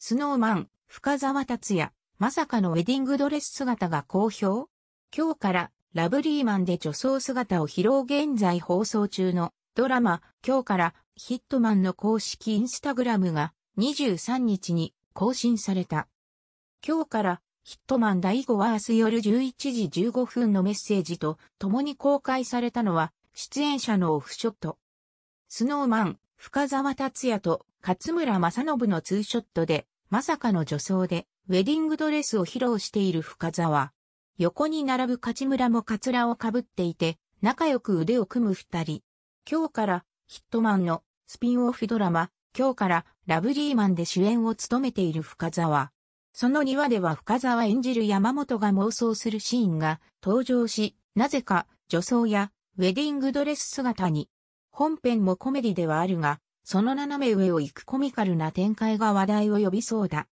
スノーマン、深沢達也、まさかのウェディングドレス姿が好評今日からラブリーマンで女装姿を披露現在放送中のドラマ、今日からヒットマンの公式インスタグラムが23日に更新された。今日からヒットマン第5話明日夜11時15分のメッセージと共に公開されたのは出演者のオフショット。スノーマン、深沢達也と勝村正信のツーショットで、まさかの女装で、ウェディングドレスを披露している深沢。横に並ぶ勝村もカツラをかぶっていて、仲良く腕を組む二人。今日からヒットマンのスピンオフドラマ、今日からラブリーマンで主演を務めている深沢。その庭では深沢演じる山本が妄想するシーンが登場し、なぜか女装やウェディングドレス姿に。本編もコメディではあるが、その斜め上を行くコミカルな展開が話題を呼びそうだ。